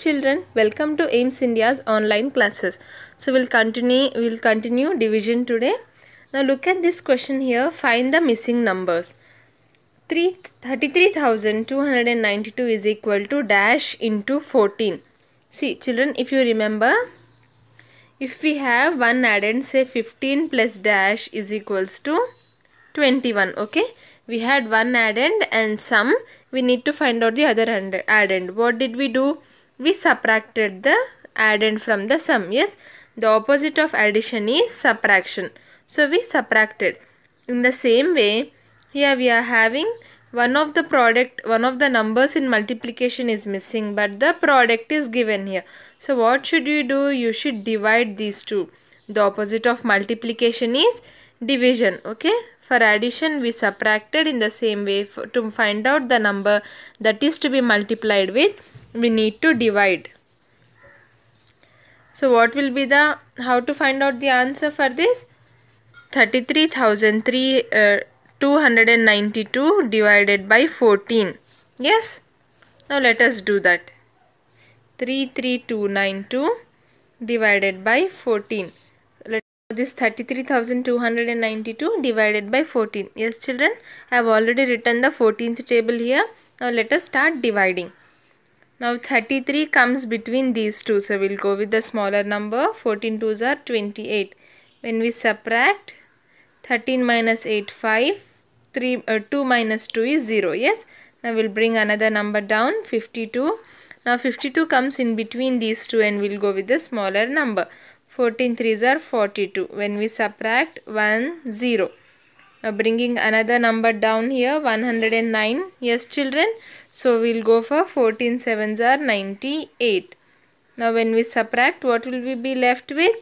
Children, welcome to AIMS India's online classes. So we'll continue we'll continue division today. Now look at this question here. Find the missing numbers. 33,292 is equal to dash into 14. See children, if you remember, if we have one addend say 15 plus dash is equals to 21. Okay we had one addend and sum we need to find out the other addend what did we do we subtracted the addend from the sum. Yes, the opposite of addition is subtraction. So we subtracted. In the same way, here we are having one of the product, one of the numbers in multiplication is missing but the product is given here. So what should you do? You should divide these two. The opposite of multiplication is division. Okay. For addition, we subtracted in the same way for, to find out the number that is to be multiplied with we need to divide. So what will be the, how to find out the answer for this? 33,292 uh, divided by 14. Yes? Now let us do that. 33292 divided by 14. Let this 33,292 divided by 14. Yes children, I have already written the 14th table here. Now let us start dividing. Now 33 comes between these two. So we'll go with the smaller number. 14 2s are 28. When we subtract 13 minus 8 5. 3, uh, 2 minus 2 is 0. Yes. Now we'll bring another number down 52. Now 52 comes in between these two and we'll go with the smaller number. 14 3s are 42. When we subtract 1 0. Now bringing another number down here 109. Yes children. So we'll go for 14 sevens are 98. Now when we subtract what will we be left with?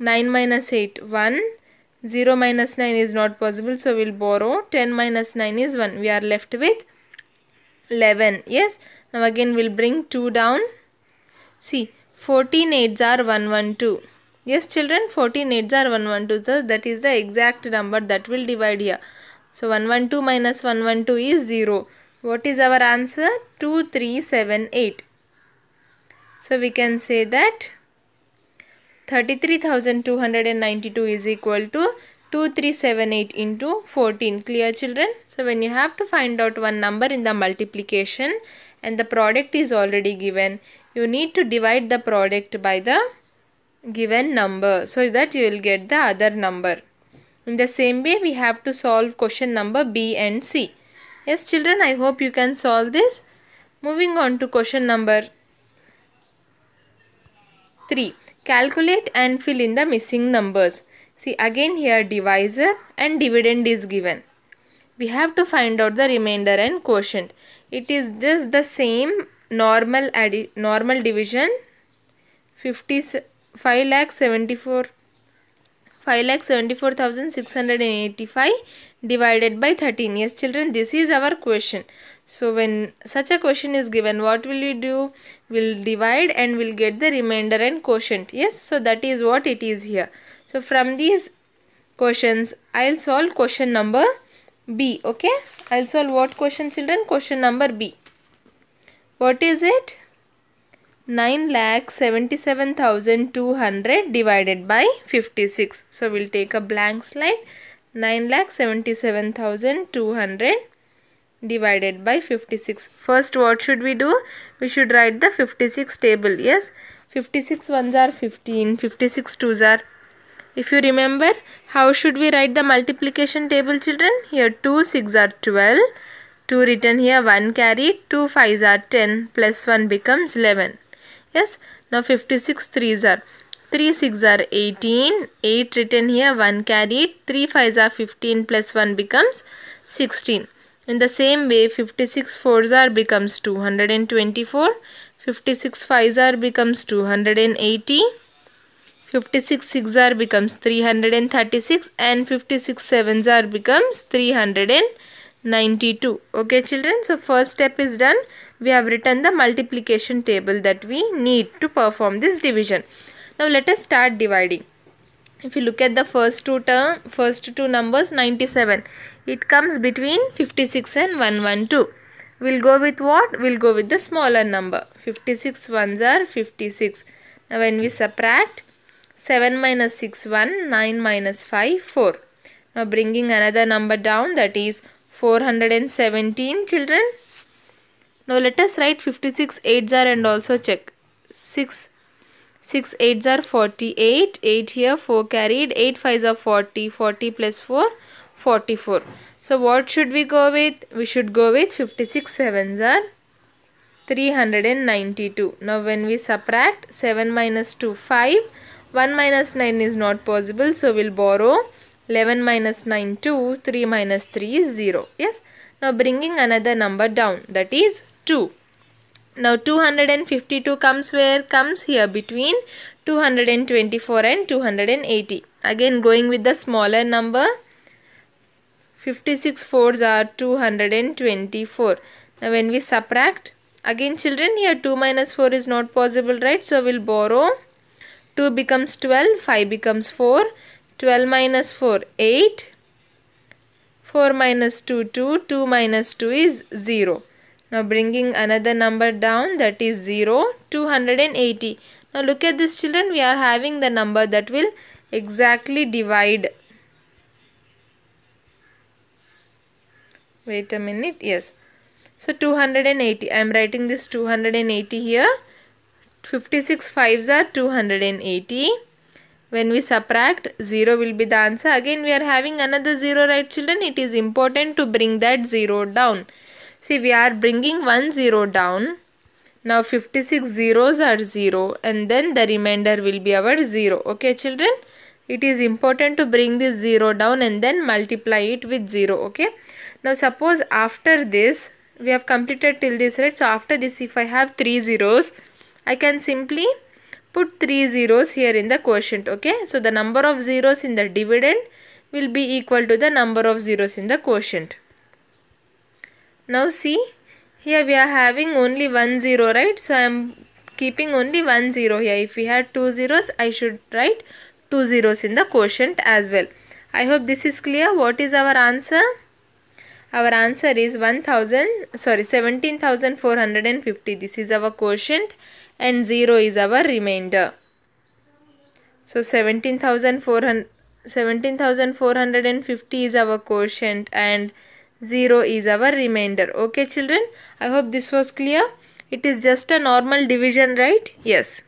9 minus 8 1. 0 minus 9 is not possible so we'll borrow 10 minus 9 is 1. We are left with 11. Yes. Now again we'll bring 2 down. See 14 8s are 112. Yes children 14 8s are 112. So that is the exact number that will divide here. So 112 minus 112 is 0. What is our answer? 2378. So we can say that 33,292 is equal to 2378 into 14. Clear children? So when you have to find out one number in the multiplication and the product is already given, you need to divide the product by the given number so that you will get the other number. In the same way, we have to solve question number B and C. Yes children, I hope you can solve this. Moving on to question number 3. Calculate and fill in the missing numbers. See again here divisor and dividend is given. We have to find out the remainder and quotient. It is just the same normal normal division 50 5 lakh 74 5 lakh 74685 divided by 13 yes children this is our question so when such a question is given what will you do we'll divide and we'll get the remainder and quotient yes so that is what it is here so from these questions i'll solve question number b okay i'll solve what question children question number b what is it 9 lakh 77,200 divided by 56. So, we'll take a blank slide 9 lakh 77,200 divided by 56. First what should we do? We should write the 56 table. Yes, 56 ones are 15, 56 twos are. If you remember, how should we write the multiplication table children? Here 2, 6 are 12. 2 written here, 1 carried, 2 5s are 10 plus 1 becomes 11. Yes, now 56 3s are 3 6 are 18 8 written here 1 carried 3 5 are 15 plus 1 becomes 16 in the same way 56 4s are becomes 224 56 5 are becomes 280 56 6 are becomes 336 and 56 7s are becomes 392 okay children so first step is done we have written the multiplication table that we need to perform this division now let us start dividing. If you look at the first two term, first two numbers 97. It comes between 56 and 112. We'll go with what? We'll go with the smaller number. 56 ones are 56. Now when we subtract 7 minus 6 1, 9 minus 5 4. Now bringing another number down that is 417 children. Now let us write 56 8s are and also check. 6 6 8s are 48 8 here 4 carried 8 5s are 40 40 plus 4 44 so what should we go with we should go with 56 7s are 392 now when we subtract 7 minus 2 5 1 minus 9 is not possible so we'll borrow 11 minus 9 2 3 minus 3 is 0 yes now bringing another number down that is 2 now 252 comes where? Comes here between 224 and 280. Again going with the smaller number. 56 fours are 224. Now when we subtract, again children here 2 minus 4 is not possible right. So we'll borrow. 2 becomes 12, 5 becomes 4. 12 minus 4, 8. 4 minus 2, 2. 2 minus 2 is 0. Now bringing another number down that is 0, 280. Now look at this children we are having the number that will exactly divide. Wait a minute yes. So 280 I am writing this 280 here. 56 5s are 280 when we subtract 0 will be the answer again we are having another 0 right children it is important to bring that 0 down See, we are bringing one zero down. Now 56 zeros are 0 and then the remainder will be our 0. Okay children? It is important to bring this 0 down and then multiply it with 0. Okay? Now suppose after this, we have completed till this right. So after this if I have 3 zeros, I can simply put 3 zeros here in the quotient. Okay? So the number of zeros in the dividend will be equal to the number of zeros in the quotient now see here we are having only one zero right so I am keeping only one zero here if we had two zeros I should write two zeros in the quotient as well I hope this is clear what is our answer our answer is 1000 sorry 17450 this is our quotient and 0 is our remainder so 17400 17450 is our quotient and 0 is our remainder. Okay children, I hope this was clear. It is just a normal division, right? Yes.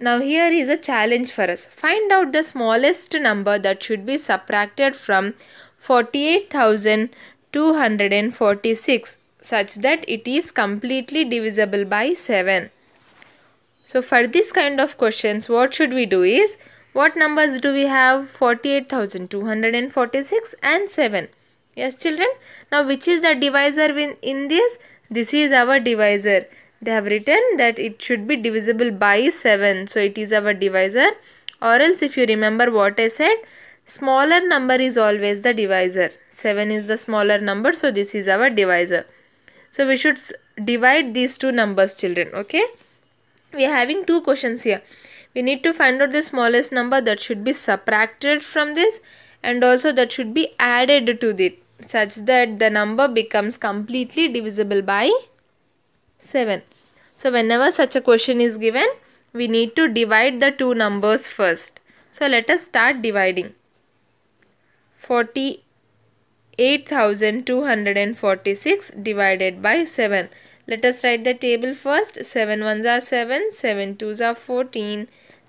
Now here is a challenge for us. Find out the smallest number that should be subtracted from 48,246 such that it is completely divisible by 7. So for this kind of questions what should we do is what numbers do we have? 48,246 and 7. Yes children. Now which is the divisor in, in this? This is our divisor. They have written that it should be divisible by 7. So it is our divisor. Or else if you remember what I said, smaller number is always the divisor. 7 is the smaller number. So this is our divisor. So we should divide these two numbers children. Okay. We are having two questions here we need to find out the smallest number that should be subtracted from this and also that should be added to it such that the number becomes completely divisible by 7. So whenever such a question is given, we need to divide the two numbers first. So let us start dividing. 48,246 divided by 7. Let us write the table first. 7 ones are 7, 7 twos are 14,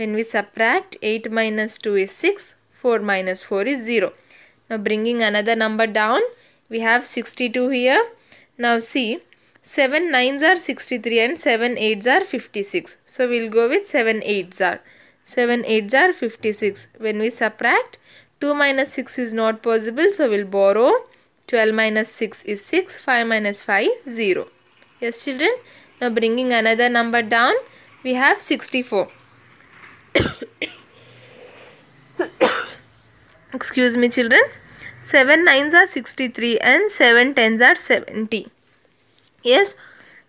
When we subtract 8 minus 2 is 6, 4 minus 4 is 0. Now bringing another number down, we have 62 here. Now see, 7 nines are 63 and 7 eights are 56. So we'll go with 7 eights are. 7 eights are 56. When we subtract, 2 minus 6 is not possible. So we'll borrow. 12 minus 6 is 6. 5 minus 5 is 0. Yes children. Now bringing another number down. We have 64. Excuse me children. 7 nines are 63 and 7 tens are 70. Yes,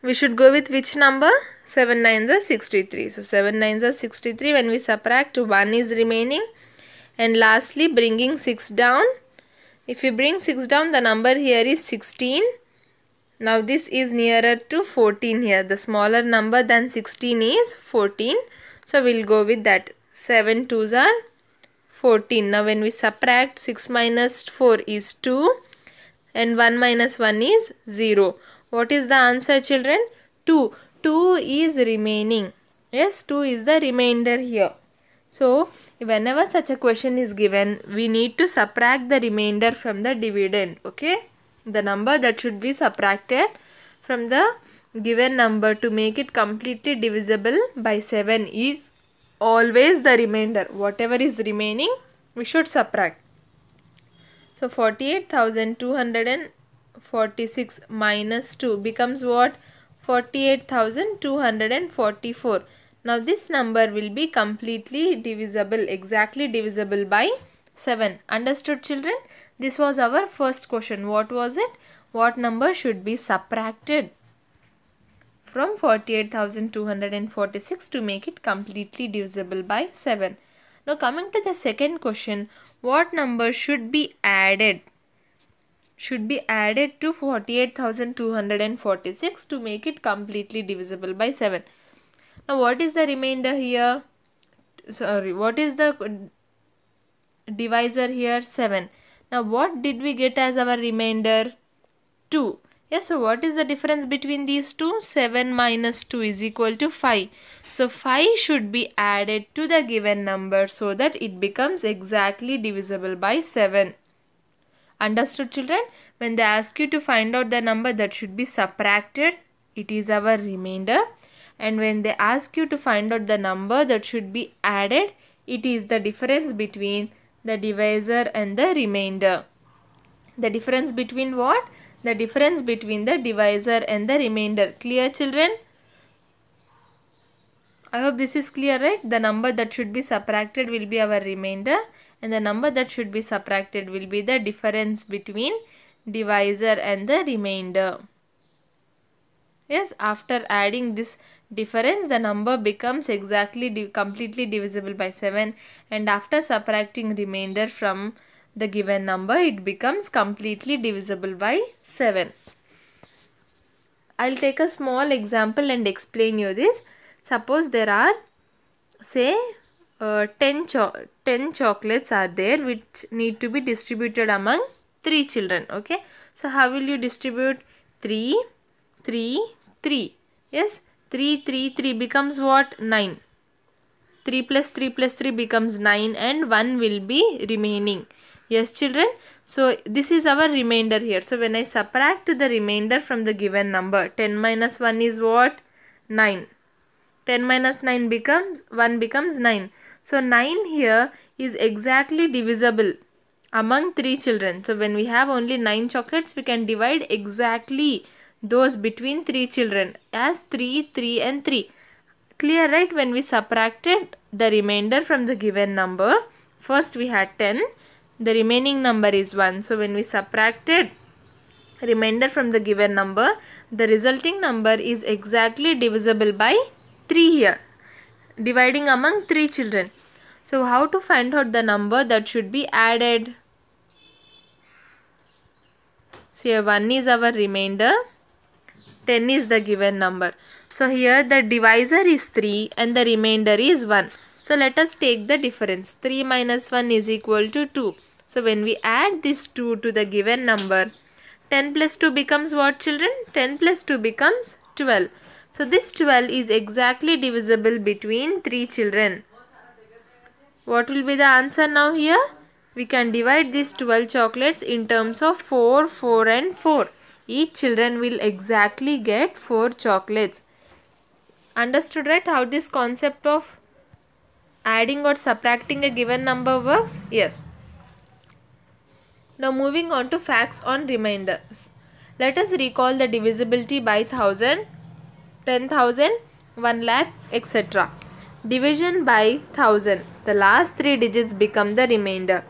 we should go with which number? 7 nines are 63. So 7 nines are 63. When we subtract, 1 is remaining. And lastly, bringing 6 down. If we bring 6 down, the number here is 16. Now this is nearer to 14 here. The smaller number than 16 is 14. So we'll go with that. 7 2s are 14. Now when we subtract 6 minus 4 is 2 and 1 minus 1 is 0. What is the answer children? 2. 2 is remaining. Yes, 2 is the remainder here. So, whenever such a question is given, we need to subtract the remainder from the dividend. Okay, the number that should be subtracted from the given number to make it completely divisible by 7 is always the remainder. Whatever is remaining, we should subtract. So 48,246 minus 2 becomes what? 48,244. Now this number will be completely divisible, exactly divisible by 7. Understood children? This was our first question. What was it? What number should be subtracted? from 48,246 to make it completely divisible by 7. Now coming to the second question, what number should be added? Should be added to 48,246 to make it completely divisible by 7. Now what is the remainder here? Sorry, what is the divisor here? 7. Now what did we get as our remainder? 2. Yes, so what is the difference between these two? 7 minus 2 is equal to 5. So 5 should be added to the given number so that it becomes exactly divisible by 7. Understood children? When they ask you to find out the number that should be subtracted, it is our remainder. And when they ask you to find out the number that should be added, it is the difference between the divisor and the remainder. The difference between what? the difference between the divisor and the remainder. Clear children? I hope this is clear, right? The number that should be subtracted will be our remainder and the number that should be subtracted will be the difference between divisor and the remainder. Yes, after adding this difference, the number becomes exactly completely divisible by 7 and after subtracting remainder from the given number, it becomes completely divisible by 7. I'll take a small example and explain you this. Suppose there are say uh, 10, cho 10 chocolates are there which need to be distributed among 3 children. Okay. So how will you distribute 3, 3, 3. Yes. 3, 3, 3 becomes what? 9. 3 plus 3 plus 3 becomes 9 and 1 will be remaining. Yes children. So this is our remainder here. So when I subtract the remainder from the given number 10 minus 1 is what? 9. 10 minus 9 becomes 1 becomes 9. So 9 here is exactly divisible among 3 children. So when we have only 9 chocolates we can divide exactly those between 3 children as 3, 3 and 3. Clear right when we subtracted the remainder from the given number. First we had 10 the remaining number is 1. So when we subtracted remainder from the given number, the resulting number is exactly divisible by 3 here, dividing among 3 children. So how to find out the number that should be added? So here 1 is our remainder, 10 is the given number. So here the divisor is 3 and the remainder is 1. So let us take the difference. 3 minus 1 is equal to 2. So when we add these two to the given number, 10 plus 2 becomes what children? 10 plus 2 becomes 12. So this 12 is exactly divisible between 3 children. What will be the answer now here? We can divide these 12 chocolates in terms of 4, 4 and 4. Each children will exactly get 4 chocolates. Understood right how this concept of adding or subtracting a given number works? Yes. Now moving on to facts on remainders. Let us recall the divisibility by 1000, 10,000, 1 lakh etc. Division by 1000. The last three digits become the remainder.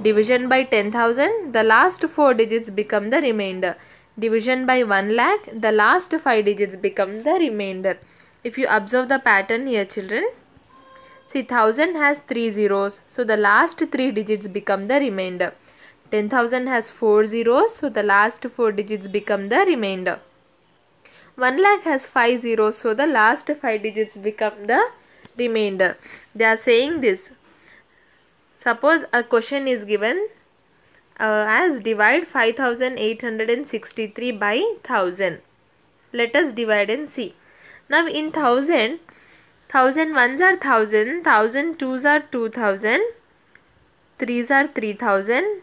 Division by 10,000. The last four digits become the remainder. Division by 1 lakh. The last five digits become the remainder. If you observe the pattern here children. See 1000 has three zeros. So the last three digits become the remainder. 10,000 has 4 zeros, so the last 4 digits become the remainder. 1 lakh has 5 zeros, so the last 5 digits become the remainder. They are saying this. Suppose a question is given uh, as divide 5863 by 1000. Let us divide and see. Now in 1000, 1000 ones are 1000, 1000 twos are 2000, 3s are 3000,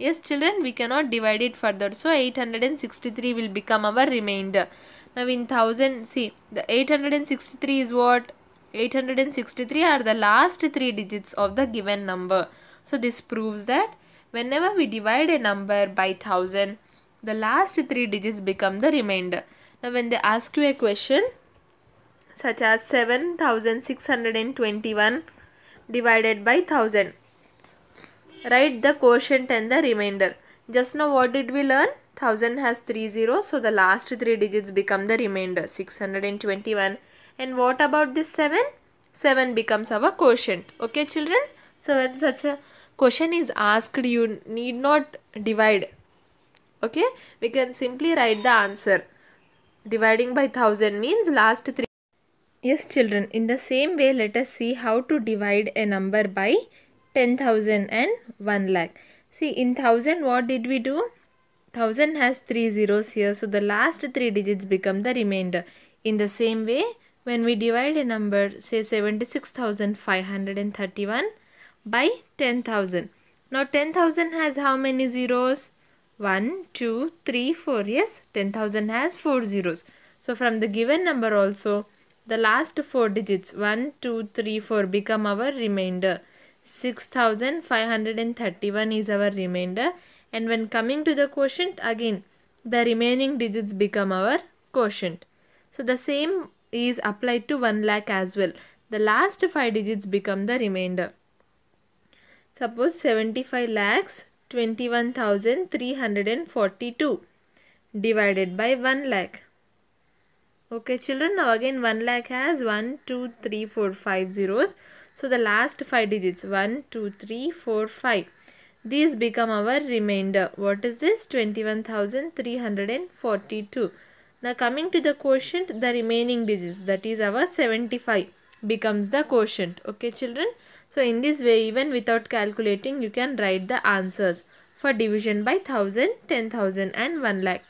Yes children, we cannot divide it further. So 863 will become our remainder. Now in 1000, see the 863 is what? 863 are the last three digits of the given number. So this proves that whenever we divide a number by 1000, the last three digits become the remainder. Now when they ask you a question such as 7621 divided by 1000 Write the quotient and the remainder. Just now what did we learn? 1000 has 3 zeros so the last 3 digits become the remainder 621. And what about this 7? 7 becomes our quotient. Okay children? So when such a question is asked you need not divide. Okay? We can simply write the answer. Dividing by 1000 means last 3. Yes children, in the same way let us see how to divide a number by 10,000 and 1 lakh. See in 1000 what did we do? 1000 has 3 zeros here. So the last 3 digits become the remainder. In the same way when we divide a number say 76,531 by 10,000. Now 10,000 has how many zeros? 1, 2, 3, 4. Yes 10,000 has 4 zeros. So from the given number also the last 4 digits 1, 2, 3, 4 become our remainder. 6531 is our remainder and when coming to the quotient again the remaining digits become our quotient. So the same is applied to 1 lakh as well. The last 5 digits become the remainder. Suppose 75 lakhs 21,342 divided by 1 lakh. Okay children, now again 1 lakh has 1, 2, 3, 4, 5 zeros. So the last 5 digits 1, 2, 3, 4, 5. These become our remainder. What is this? 21,342. Now coming to the quotient, the remaining digits that is our 75 becomes the quotient. Okay children. So in this way even without calculating you can write the answers for division by 1000, 10,000 and 1 lakh.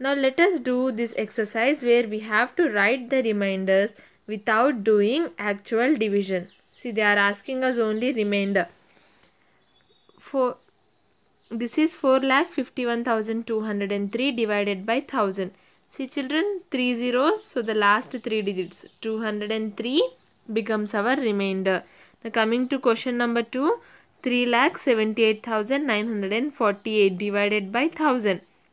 Now let us do this exercise where we have to write the reminders without doing actual division. See they are asking us only remainder. For this is 4 lakh 51,203 divided by 1000. See children 3 zeros so the last 3 digits 203 becomes our remainder. Now coming to question number 2 3 lakh 78,948 divided by 1000.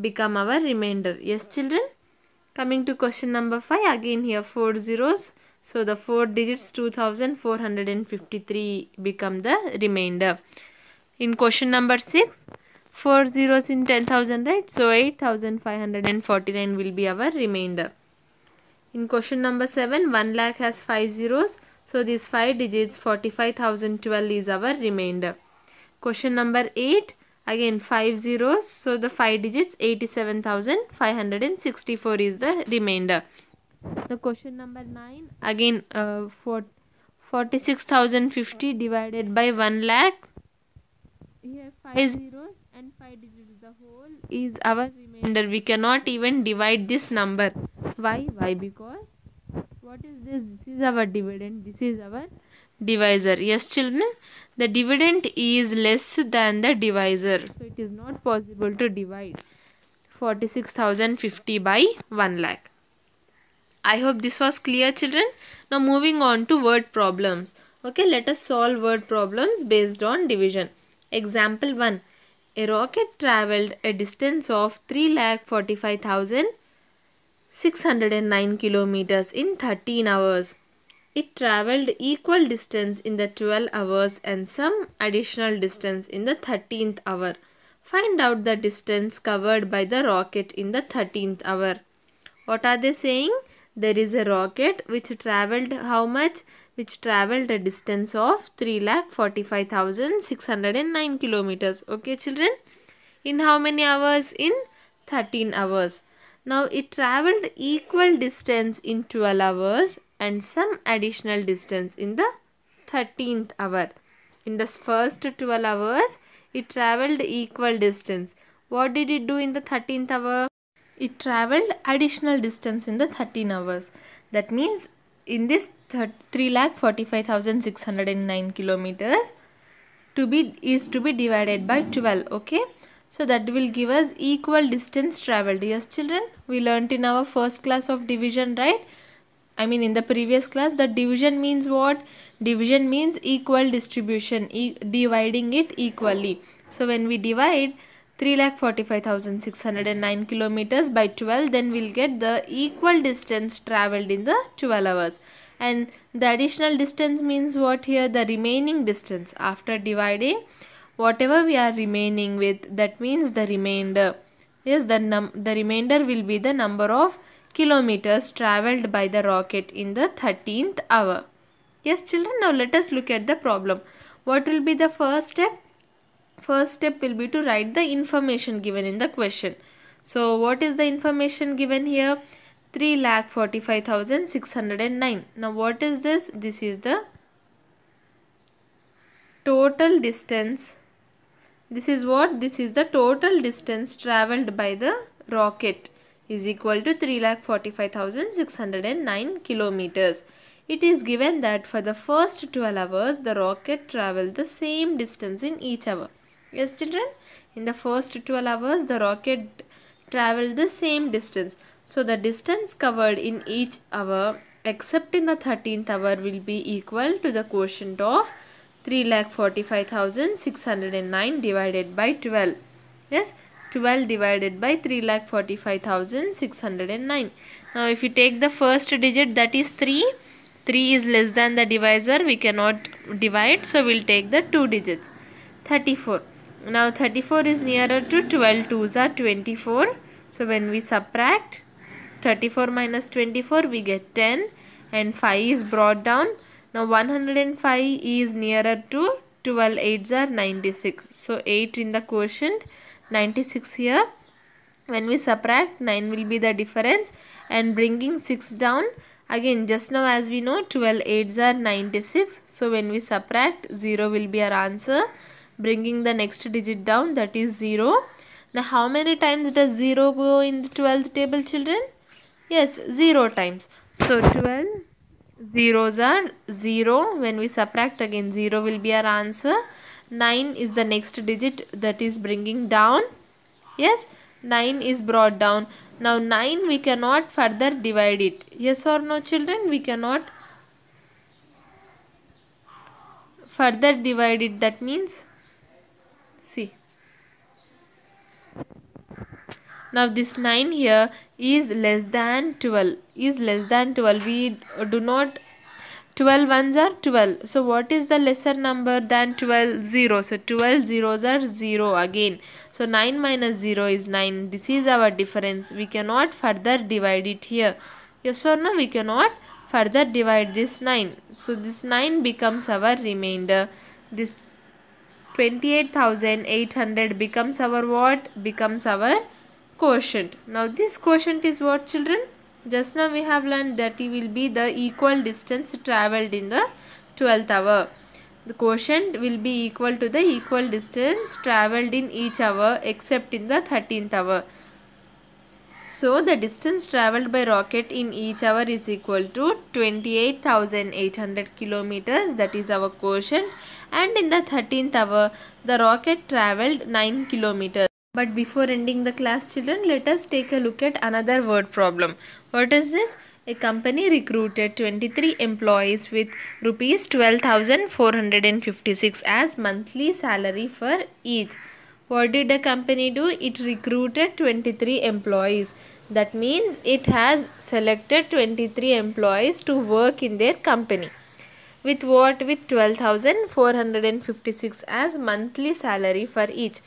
become our remainder. Yes, children? Coming to question number 5, again here 4 zeros. So, the 4 digits 2453 become the remainder. In question number 6, 4 zeros in 10,000, right? So, 8549 will be our remainder. In question number 7, 1 lakh has 5 zeros. So, these 5 digits 45,012 is our remainder. Question number 8, again 5 zeros so the 5 digits 87564 is the remainder the question number 9 again uh, for 46050 divided by 1 lakh here 5 zeros and 5 digits the whole is our remainder we cannot even divide this number why why because what is this this is our dividend this is our divisor yes children the dividend is less than the divisor so it is not possible to divide 46050 by 1 lakh i hope this was clear children now moving on to word problems okay let us solve word problems based on division example 1 a rocket traveled a distance of 3,45,609 kilometers in 13 hours it travelled equal distance in the 12 hours and some additional distance in the 13th hour. Find out the distance covered by the rocket in the 13th hour. What are they saying? There is a rocket which travelled how much? Which travelled a distance of 3,45,609 kilometers. Okay children? In how many hours? In 13 hours. Now it travelled equal distance in 12 hours and some additional distance in the 13th hour. In the first 12 hours, it travelled equal distance. What did it do in the 13th hour? It travelled additional distance in the 13 hours. That means in this 3,45,609 kilometers to be is to be divided by 12 okay so that will give us equal distance traveled yes children we learnt in our first class of division right I mean in the previous class the division means what? Division means equal distribution, e dividing it equally. So when we divide 3,45,609 kilometers by 12 then we'll get the equal distance travelled in the 12 hours and the additional distance means what here the remaining distance after dividing whatever we are remaining with that means the remainder yes the num the remainder will be the number of kilometers traveled by the rocket in the 13th hour. Yes children, now let us look at the problem. What will be the first step? First step will be to write the information given in the question. So what is the information given here? 3 lakh 45,609. Now what is this? This is the total distance. This is what? This is the total distance traveled by the rocket is equal to 3,45,609 kilometers. It is given that for the first 12 hours, the rocket traveled the same distance in each hour. Yes, children? In the first 12 hours, the rocket traveled the same distance. So, the distance covered in each hour except in the 13th hour will be equal to the quotient of 3,45,609 divided by 12. Yes. 12 divided by 3,45,609. Now if you take the first digit that is 3, 3 is less than the divisor we cannot divide so we'll take the two digits. 34. Now 34 is nearer to 12, 2s are 24. So when we subtract 34 minus 24 we get 10 and 5 is brought down. Now 105 is nearer to 12, 8s are 96. So 8 in the quotient 96 here when we subtract 9 will be the difference and bringing 6 down again just now as we know 12 8s are 96 so when we subtract 0 will be our answer bringing the next digit down that is 0 now how many times does 0 go in the 12th table children yes 0 times so 12 zeros are 0 when we subtract again 0 will be our answer 9 is the next digit that is bringing down yes 9 is brought down now 9 we cannot further divide it yes or no children we cannot further divide it that means see now this 9 here is less than 12 is less than 12 we do not 12 ones are 12 so what is the lesser number than 12 0 so 12 zeros are 0 again so 9 minus 0 is 9 this is our difference we cannot further divide it here yes or no we cannot further divide this 9 so this 9 becomes our remainder this 28800 becomes our what becomes our quotient now this quotient is what children just now we have learned that it will be the equal distance travelled in the 12th hour. The quotient will be equal to the equal distance travelled in each hour except in the 13th hour. So the distance travelled by rocket in each hour is equal to 28,800 kilometers that is our quotient and in the 13th hour the rocket travelled 9 kilometers. But before ending the class children, let us take a look at another word problem. What is this? A company recruited 23 employees with rupees 12,456 as monthly salary for each. What did the company do? It recruited 23 employees. That means it has selected 23 employees to work in their company. With what? With 12,456 as monthly salary for each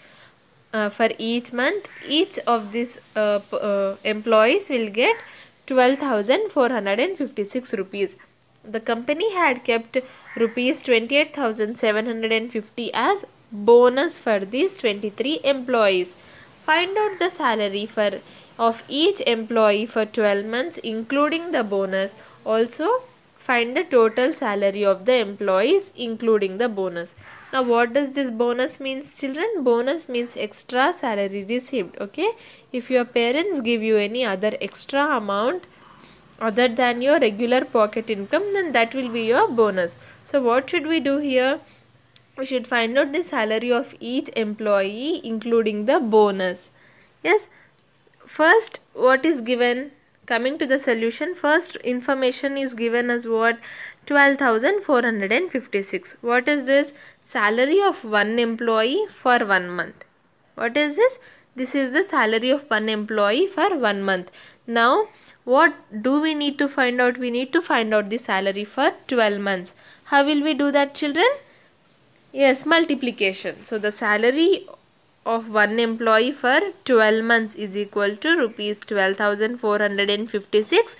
uh, for each month each of these uh, uh, employees will get 12456 rupees the company had kept rupees 28750 as bonus for these 23 employees find out the salary for of each employee for 12 months including the bonus also find the total salary of the employees including the bonus now what does this bonus means children bonus means extra salary received okay if your parents give you any other extra amount other than your regular pocket income then that will be your bonus so what should we do here we should find out the salary of each employee including the bonus yes first what is given coming to the solution first information is given as what 12,456. What is this? Salary of one employee for one month. What is this? This is the salary of one employee for one month. Now, what do we need to find out? We need to find out the salary for 12 months. How will we do that children? Yes, multiplication. So, the salary of one employee for 12 months is equal to rupees 12,456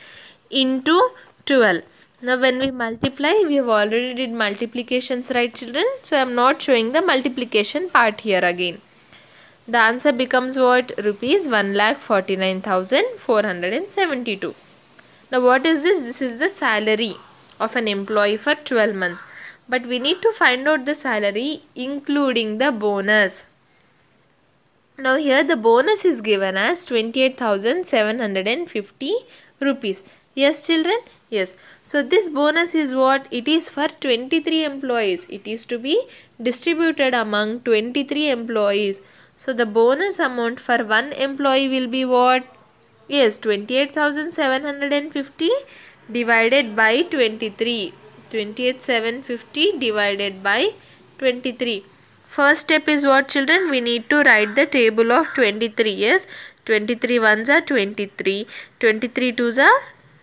into 12. Now when we multiply, we have already did multiplications, right children? So I am not showing the multiplication part here again. The answer becomes what? Rupees 1,49,472. Now what is this? This is the salary of an employee for 12 months. But we need to find out the salary including the bonus. Now here the bonus is given as 28,750 rupees. Yes children? Yes. So this bonus is what? It is for 23 employees. It is to be distributed among 23 employees. So the bonus amount for one employee will be what? Yes, 28,750 divided by 23. 28,750 divided by 23. First step is what children? We need to write the table of 23. Yes, 23 ones are 23. 23 twos are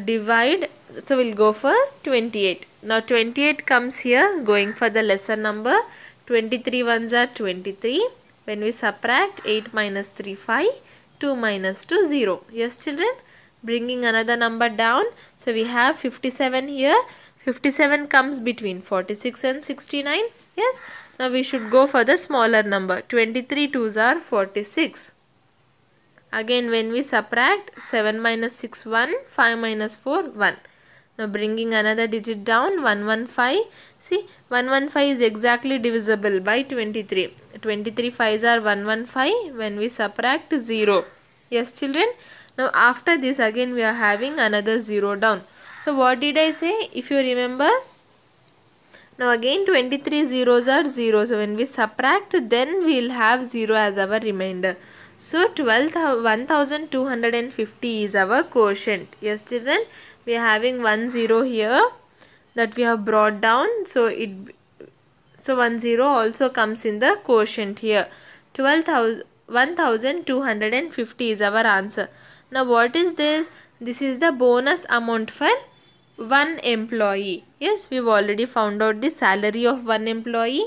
divide so we'll go for 28 now 28 comes here going for the lesser number 23 ones are 23 when we subtract 8 minus 3 5 2 minus 2 0 yes children bringing another number down so we have 57 here 57 comes between 46 and 69 yes now we should go for the smaller number 23 2s are 46 Again when we subtract 7 minus 6 1, 5 minus 4 1. Now bringing another digit down 115. See 115 is exactly divisible by 23. 23 5s are 115 when we subtract 0. Yes children. Now after this again we are having another 0 down. So what did I say if you remember? Now again 23 zeros are 0. So when we subtract then we will have 0 as our remainder. So 1250 is our quotient. Yes children, we are having 1 0 here that we have brought down. So it so 1 0 also comes in the quotient here. 1250 is our answer. Now what is this? This is the bonus amount for one employee. Yes, we've already found out the salary of one employee.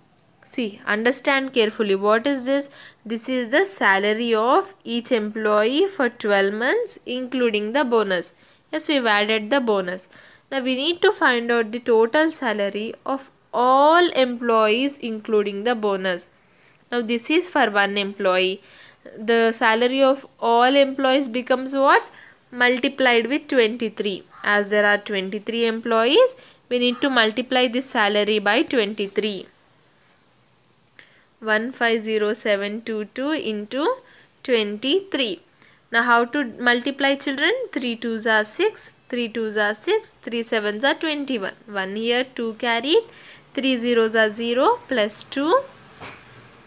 see understand carefully what is this this is the salary of each employee for 12 months including the bonus yes we've added the bonus now we need to find out the total salary of all employees including the bonus now this is for one employee the salary of all employees becomes what multiplied with 23 as there are 23 employees we need to multiply this salary by 23 150722 into 23. Now how to multiply children? 3 2s are 6, 3 2s are 6, 3 7s are 21. 1 here 2 carried, 3 zeros are 0 plus 2,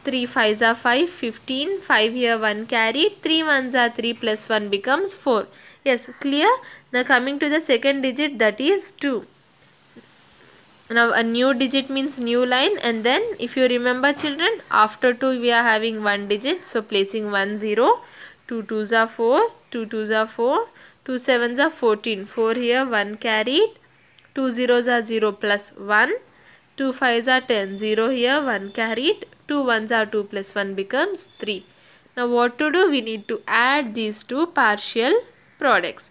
3 5s are 5, 15, 5 here 1 carried, 3 1s are 3 plus 1 becomes 4. Yes, clear? Now coming to the second digit that is 2 now a new digit means new line and then if you remember children after 2 we are having one digit so placing 1 0 2 2s are 4 2 2s are 4 2 7s are 14 4 here 1 carried 2 zeros are 0 plus 1 2 5s are 10 0 here 1 carried 2 1s are 2 plus 1 becomes 3 now what to do we need to add these two partial products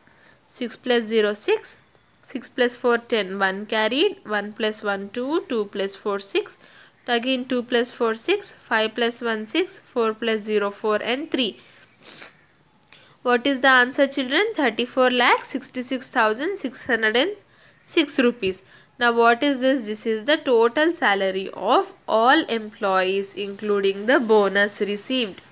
6 plus 0 6 6 plus 4 10 1 carried 1 plus 1 2 2 plus 4 6 again 2 plus 4 6 5 plus 1 6 4 plus 0 4 and 3 what is the answer children 34 lakh 66606 rupees now what is this this is the total salary of all employees including the bonus received